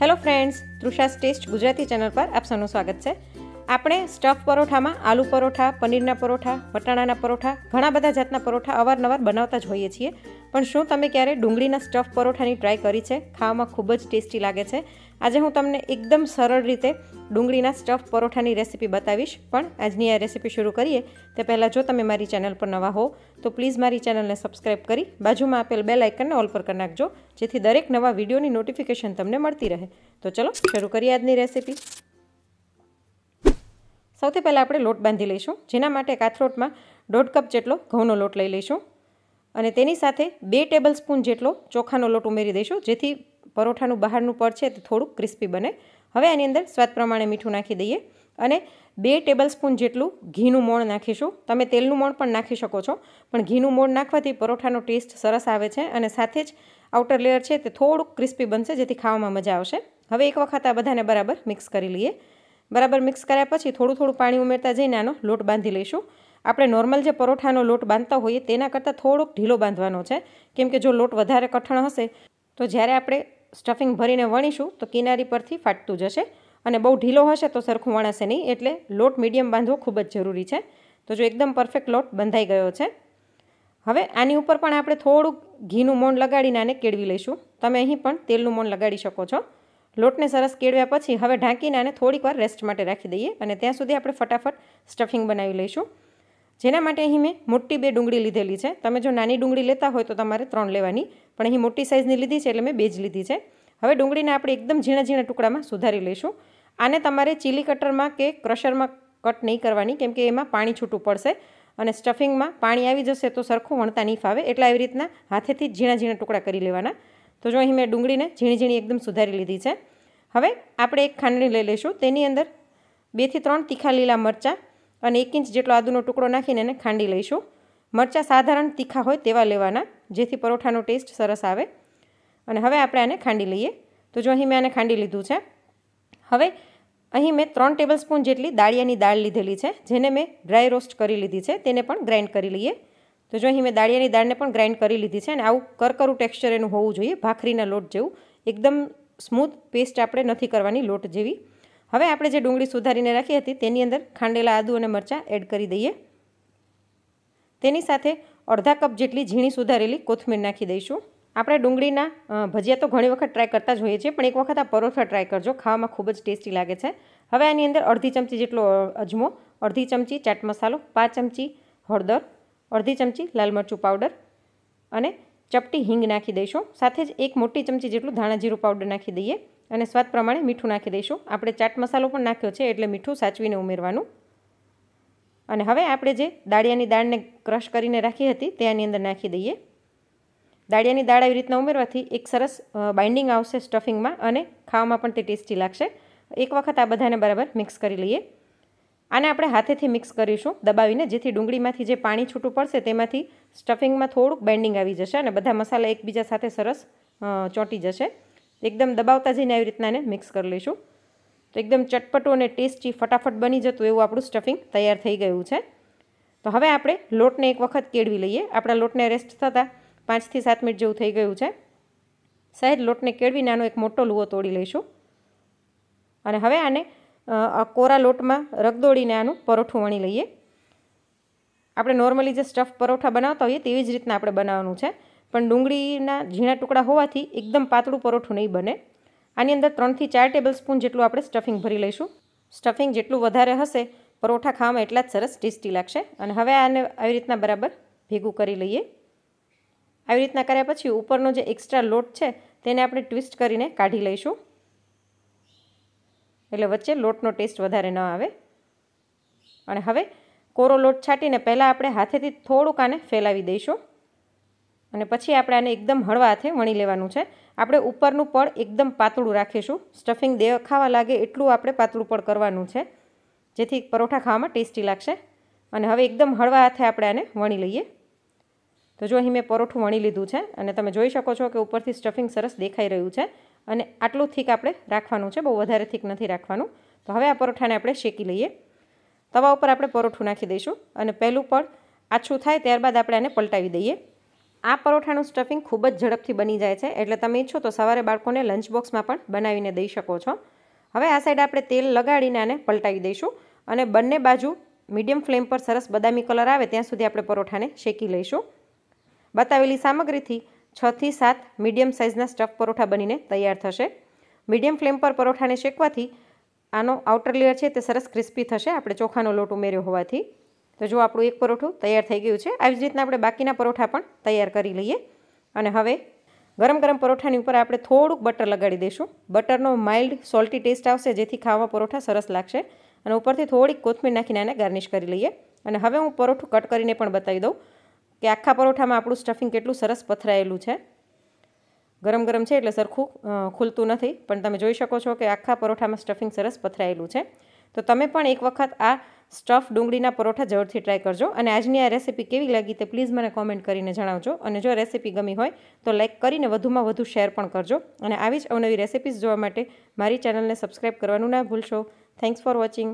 hello friends Trusha's taste Gujarati channel પર આપ સૌનું સ્વાગત છે આપણે સ્ટફ પરોઠામાં આલુ પરોઠા પનીરના પરોઠા વટાણાના પરોઠા ઘણા બધા જાતના પરોઠા અવારનવાર બનાવતા જ હોઈએ છીએ પણ શું તમે ક્યારેય ડુંગળીના સ્ટફ પરોઠાની ટ્રાય કરી છે ખાવામાં ખૂબ જ ટેસ્ટી લાગે છે આજે હું તમને એકદમ સરળ રીતે ડુંગળીના સ્ટફ પરોઠાની રેસિપી બતાવીશ પણ આજની આ રેસિપી શરૂ કરીએ તે પહેલાં જો તમે મારી ચેનલ પર નવા હો તો પ્લીઝ મારી ચેનલને સબસ્ક્રાઈબ કરી બાજુમાં આપેલ બે લાઇકનને ઓલ પર કરી નાખજો જેથી દરેક નવા વિડીયોની નોટિફિકેશન તમને મળતી રહે તો ચલો શરૂ કરીએ આજની રેસિપી સૌથી પહેલાં આપણે લોટ બાંધી લઈશું જેના માટે કાથરોટમાં દોઢ કપ જેટલો ઘઉંનો લોટ લઈ લઈશું અને તેની સાથે બે ટેબલ સ્પૂન જેટલો ચોખાનો લોટ ઉમેરી દઈશું જેથી પરોઠાનું બહારનું પડ છે તે થોડુંક ક્રિસ્પી બને હવે આની અંદર સ્વાદ પ્રમાણે મીઠું નાખી દઈએ અને બે ટેબલ સ્પૂન જેટલું ઘીનું મોણ નાખીશું તમે તેલનું મોણ પણ નાખી શકો છો પણ ઘીનું મોણ નાખવાથી પરોઠાનો ટેસ્ટ સરસ આવે છે અને સાથે જ આઉટર લેયર છે તે થોડુંક ક્રિસ્પી બનશે જેથી ખાવામાં મજા આવશે હવે એક વખત આ બધાને બરાબર મિક્સ કરી લઈએ બરાબર મિક્સ કર્યા પછી થોડું થોડું પાણી ઉમેરતા જઈને આનો લોટ બાંધી લઈશું આપણે નોર્મલ જે પરોઠાનો લોટ બાંધતા હોઈએ તેના કરતાં થોડોક ઢીલો બાંધવાનો છે કેમ કે જો લોટ વધારે કઠણ હશે તો જ્યારે આપણે સ્ટફિંગ ભરીને વણીશું તો કિનારી પરથી ફાટતું જશે અને બહુ ઢીલો હશે તો સરખું વણાશે નહીં એટલે લોટ મીડિયમ બાંધવો ખૂબ જ જરૂરી છે તો જો એકદમ પરફેક્ટ લોટ બંધાઈ ગયો છે હવે આની ઉપર પણ આપણે થોડુંક ઘીનું મોણ લગાડીને આને કેળવી લઈશું તમે અહીં પણ તેલનું મોણ લગાડી શકો છો લોટને સરસ કેળવ્યા પછી હવે ઢાંકીને આને થોડીક વાર રેસ્ટ માટે રાખી દઈએ અને ત્યાં સુધી આપણે ફટાફટ સ્ટફિંગ બનાવી લઈશું જેના માટે અહીં મેં મોટી બે ડુંગળી લીધેલી છે તમે જો નાની ડુંગળી લેતા હોય તો તમારે ત્રણ લેવાની પણ અહીં મોટી સાઇઝની લીધી છે એટલે મેં બે જ લીધી છે હવે ડુંગળીને આપણે એકદમ ઝીણા ઝીણા ટુકડામાં સુધારી લઈશું આને તમારે ચીલી કટરમાં કે ક્રશરમાં કટ નહીં કરવાની કેમકે એમાં પાણી છૂટું પડશે અને સ્ટફિંગમાં પાણી આવી જશે તો સરખું વણતા નહીં ફાવે એટલે આવી રીતના હાથેથી ઝીણા ઝીણા ટુકડા કરી લેવાના તો જો અહીં મેં ડુંગળીને ઝીણી ઝીણી એકદમ સુધારી લીધી છે હવે આપણે એક ખાંડણી લઈ લઈશું તેની અંદર બેથી ત્રણ તીખા લીલા મરચાં અને એક ઇંચ જેટલો આદુનો ટુકડો નાખીને એને ખાંડી લઈશું મરચાં સાધારણ તીખા હોય તેવા લેવાના જેથી પરોઠાનો ટેસ્ટ સરસ આવે અને હવે આપણે આને ખાંડી લઈએ તો જો અહીં મેં આને ખાંડી લીધું છે હવે અહીં મેં ત્રણ ટેબલ સ્પૂન જેટલી દાળિયાની દાળ લીધેલી છે જેને મેં ડ્રાય રોસ્ટ કરી લીધી છે તેને પણ ગ્રાઇન્ડ કરી લઈએ તો જો અહીં મેં દાળિયાની દાળને પણ ગ્રાઇન્ડ કરી લીધી છે અને આવું કરકરું ટેક્સચર એનું હોવું જોઈએ ભાખરીના લોટ જેવું એકદમ સ્મૂથ પેસ્ટ આપણે નથી કરવાની લોટ જેવી હવે આપણે જે ડુંગળી સુધારીને રાખી હતી તેની અંદર ખાંડેલા આદુ અને મરચાં એડ કરી દઈએ તેની સાથે અડધા કપ જેટલી ઝીણી સુધારેલી કોથમીર નાખી દઈશું આપણે ડુંગળીના ભજીયા તો ઘણી વખત ટ્રાય કરતા જ હોઈએ છીએ પણ એક વખત આ પરોઠા ટ્રાય કરજો ખાવામાં ખૂબ જ ટેસ્ટી લાગે છે હવે આની અંદર અડધી ચમચી જેટલો અજમો અડધી ચમચી ચાટ મસાલો પાંચ ચમચી હળદર અડધી ચમચી લાલ મરચું પાવડર અને ચપટી હિંગ નાખી દઈશું સાથે જ એક મોટી ચમચી જેટલું ધાણા જીરું પાવડર નાખી દઈએ અને સ્વાદ પ્રમાણે મીઠું નાખી દઈશું આપણે ચાટ મસાલો પણ નાખ્યો છે એટલે મીઠું સાચવીને ઉમેરવાનું અને હવે આપણે જે દાળિયાની દાળને ક્રશ કરીને રાખી હતી તે આની અંદર નાખી દઈએ દાળિયાની દાળ આવી રીતના ઉમેરવાથી એક સરસ બાઇન્ડિંગ આવશે સ્ટફિંગમાં અને ખાવામાં પણ તે ટેસ્ટી લાગશે એક વખત આ બધાને બરાબર મિક્સ કરી લઈએ આને આપણે હાથેથી મિક્સ કરીશું દબાવીને જેથી ડુંગળીમાંથી જે પાણી છૂટું પડશે તેમાંથી સ્ટફિંગમાં થોડુંક બાઇન્ડિંગ આવી જશે અને બધા મસાલા એકબીજા સાથે સરસ ચોંટી જશે એકદમ દબાવતા જઈને આવી રીતના એને મિક્સ કરી લઈશું તો એકદમ ચટપટું અને ટેસ્ટી ફટાફટ બની જતું એવું આપણું સ્ટફિંગ તૈયાર થઈ ગયું છે તો હવે આપણે લોટને એક વખત કેળવી લઈએ આપણા લોટને રેસ્ટ થતાં પાંચથી સાત મિનિટ જેવું થઈ ગયું છે સાહેબ લોટને કેળવીને આનો એક મોટો લુવો તોડી લઈશું અને હવે આને કોરા લોટમાં રગદોડીને આનું પરોઠું વણી લઈએ આપણે નોર્મલી જે સ્ટફ પરોઠા બનાવતા હોઈએ તેવી જ રીતના આપણે બનાવવાનું છે પણ ડુંગળીના ઝીણા ટુકડા હોવાથી એકદમ પાતળું પરોઠું નહીં બને આની અંદર ત્રણથી ચાર ટેબલ સ્પૂન જેટલું આપણે સ્ટફિંગ ભરી લઈશું સ્ટફિંગ જેટલું વધારે હશે પરોઠા ખાવામાં એટલા જ સરસ ટેસ્ટી લાગશે અને હવે આને આવી રીતના બરાબર ભેગું કરી લઈએ આવી રીતના કર્યા પછી ઉપરનો જે એક્સ્ટ્રા લોટ છે તેને આપણે ટ્વિસ્ટ કરીને કાઢી લઈશું એટલે વચ્ચે લોટનો ટેસ્ટ વધારે ન આવે અને હવે કોરો લોટ છાંટીને પહેલાં આપણે હાથેથી થોડુંક આને ફેલાવી દઈશું અને પછી આપણે આને એકદમ હળવા હાથે વણી લેવાનું છે આપણે ઉપરનું પડ એકદમ પાતળું રાખીશું સ્ટફિંગ દેખાવા લાગે એટલું આપણે પાતળું પડ કરવાનું છે જેથી પરોઠા ખાવામાં ટેસ્ટી લાગશે અને હવે એકદમ હળવા હાથે આપણે આને વણી લઈએ તો જો અહીં મેં પરોઠું વણી લીધું છે અને તમે જોઈ શકો છો કે ઉપરથી સ્ટફિંગ સરસ દેખાઈ રહ્યું છે અને આટલું થીક આપણે રાખવાનું છે બહુ વધારે થીક નથી રાખવાનું તો હવે આ પરોઠાને આપણે શેકી લઈએ તવા ઉપર આપણે પરોઠું નાખી દઈશું અને પહેલું પડ આછું થાય ત્યારબાદ આપણે આને પલટાવી દઈએ આ પરોઠાનું સ્ટફિંગ ખૂબ જ ઝડપથી બની જાય છે એટલે તમે ઈચ્છો તો સવારે બાળકોને લંચ બોક્સમાં પણ બનાવીને દઈ શકો છો હવે આ સાઈડ આપણે તેલ લગાડીને આને પલટાવી દઈશું અને બંને બાજુ મીડિયમ ફ્લેમ પર સરસ બદામી કલર આવે ત્યાં સુધી આપણે પરોઠાને શેકી લઈશું બતાવેલી સામગ્રીથી છથી સાત મીડિયમ સાઇઝના સ્ટફ પરોઠા બનીને તૈયાર થશે મીડિયમ ફ્લેમ પર પરોઠાને શેકવાથી આનો આઉટર લેયર છે તે સરસ ક્રિસ્પી થશે આપણે ચોખાનો લોટ ઉમેર્યો હોવાથી તો જો આપણું એક પરોઠું તૈયાર થઈ ગયું છે આવી જ રીતના આપણે બાકીના પરોઠા પણ તૈયાર કરી લઈએ અને હવે ગરમ ગરમ પરોઠાની ઉપર આપણે થોડુંક બટર લગાડી દઈશું બટરનો માઇલ્ડ સોલ્ટી ટેસ્ટ આવશે જેથી ખાવા પરોઠા સરસ લાગશે અને ઉપરથી થોડીક કોથમીર નાખીને એને ગાર્નિશ કરી લઈએ અને હવે હું પરોઠું કટ કરીને પણ બતાવી દઉં કે આખા પરોઠામાં આપણું સ્ટફિંગ કેટલું સરસ પથરાયેલું છે ગરમ ગરમ છે એટલે સરખું ખુલતું નથી પણ તમે જોઈ શકો છો કે આખા પરોઠામાં સ્ટફિંગ સરસ પથરાયેલું છે તો તમે પણ એક વખત આ સ્ટફ ડુંગળીના પરોઠા જરૂરથી ટ્રાય કરજો અને આજની આ રેસીપી કેવી લાગી તે પ્લીઝ મને કોમેન્ટ કરીને જણાવજો અને જો રેસીપી ગમી હોય તો લાઇક કરીને વધુમાં વધુ શેર પણ કરજો અને આવી જ અવનવી રેસીપીઝ જોવા માટે મારી ચેનલને સબસ્ક્રાઈબ કરવાનું ના ભૂલશો થેન્ક્સ ફોર વોચિંગ